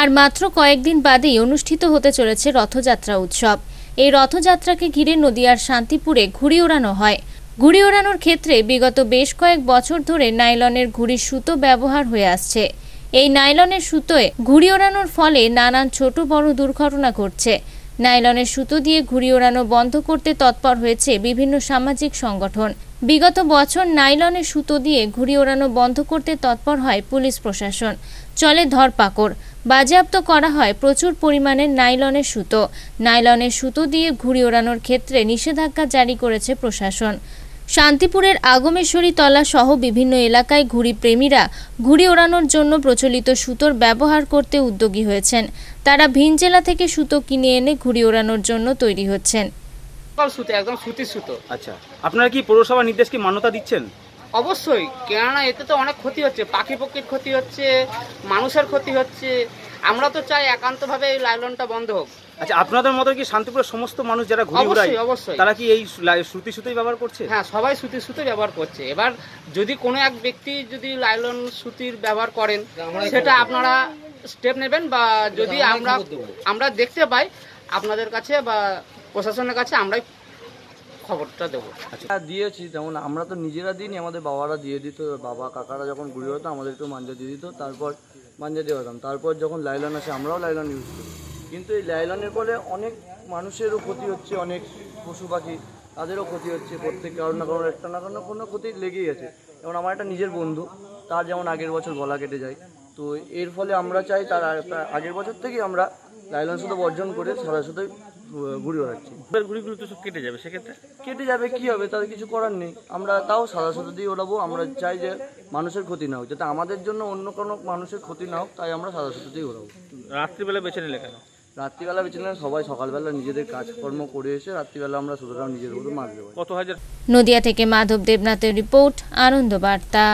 আর মাত্র কয়েকদিন বাদেই অনুষ্ঠিত হতে চলেছে রথযাত্রা উৎসব এই রথযাত্রাকে ঘিরে নদিয়ার শান্তিপুরে ঘুড়ি ওড়ানো হয় ঘুড়ি ওড়ানোর ক্ষেত্রে বিগত বেশ কয়েক বছর ধরে নাইলনের ঘুড়ির সুতো ব্যবহার হয়ে আসছে এই নাইলনের সুতোয় ঘুড়ি ওড়ানোর ফলে নানান ছোট বড় দুর্ঘটনা ঘটছে নাইলনের সুতো দিয়ে ঘুড়ি ওড়ানো বন্ধ করতে তৎপর হয়েছে বিভিন্ন সামাজিক সংগঠন বিগত বছর নাইলনের সুতো দিয়ে ঘুড়ি ওড়ানো বন্ধ করতে তৎপর হয় পুলিশ প্রশাসন চলে ধরপাকড় বাজেয়াপ্ত করা হয় প্রচুর পরিমাণে নাইলনের সুতো নাইলনের সুতো দিয়ে ঘুড়ি ওড়ানোর ক্ষেত্রে নিষেধাজ্ঞা জারি করেছে প্রশাসন শান্তিপুরের আগমেশ্বরী তলা সহ বিভিন্ন এলাকায় ঘুরি প্রেমীরা ঘুড়ি ওড়ানোর জন্য প্রচলিত সুতোর ব্যবহার করতে উদ্যোগী হয়েছেন তারা ভিন জেলা থেকে সুতো কিনে এনে ঘুড়ি ওড়ানোর জন্য তৈরি হচ্ছেন তৎকাল সুতো একদম সুতির সুতো আচ্ছা আপনারা কি পৌরসভা নির্দেশ কি মান্যতা দিচ্ছেন অবশ্যই কেননা এতে তো অনেক ক্ষতি হচ্ছে পাখি পক্ষীর ক্ষতি হচ্ছে মানুষের ক্ষতি হচ্ছে আমরা তো চাই একান্তভাবে এই লাইলনটা বন্ধ হোক আচ্ছা আপনাদের মতো কি শান্তিপুরের সমস্ত মানুষ যারা ঘুরে উড়ায় অবশ্যই তারা কি এই সুতি সুতোই ব্যবহার করছে হ্যাঁ সবাই সুতি সুতোই ব্যবহার করছে এবার যদি কোনো এক ব্যক্তি যদি লাইলন সুতির ব্যবহার করেন সেটা আপনারা স্টেপ নেবেন বা যদি আমরা আমরা দেখতে পাই আপনাদের কাছে বা প্রশাসনের কাছে আমরাই খবরটা দেবো আচ্ছা দিয়েছি যেমন আমরা তো নিজেরা দিইনি আমাদের বাবারা দিয়ে দিত বাবা কাকারা যখন ঘুরে হতো আমাদের একটু মাঞ্জা দিয়ে দিত তারপর মাঞ্জা দিয়ে হতাম তারপর যখন লাইলন আসে আমরাও লাইলন ইউজ করি কিন্তু এই লাইলনের ফলে অনেক মানুষেরও ক্ষতি হচ্ছে অনেক পশু পাখি তাদেরও ক্ষতি হচ্ছে প্রত্যেক কারণ না কারণ একটা না কারণ কোনো ক্ষতি লেগেই আছে যেমন আমার একটা নিজের বন্ধু তার যেমন আগের বছর গলা কেটে যায় তো এর ফলে আমরা চাই তার আগের বছর থেকে আমরা লাইলন সুতো বর্জন করে সাদা সুতোই ঘুড়ি ওড়াচ্ছি ঘুড়িগুলো তো সব কেটে যাবে সেক্ষেত্রে কেটে যাবে কি হবে তাদের কিছু করার নেই আমরা তাও সাদা সুতো দিয়ে ওড়াবো আমরা চাই যে মানুষের ক্ষতি না হোক যাতে আমাদের জন্য অন্য কোনো মানুষের ক্ষতি না হোক তাই আমরা সাদা সুতো দিয়ে ওড়াবো রাত্রিবেলা বেছে নিলে কেন রাত্রিবেলা বেছে নিলে সবাই সকালবেলা নিজেদের কাজকর্ম করে এসে রাত্রিবেলা আমরা সুতোটাও নিজের মতো মাছ দেবো কত হাজার নদিয়া থেকে মাধব দেবনাথের রিপোর্ট আনন্দ বার্তা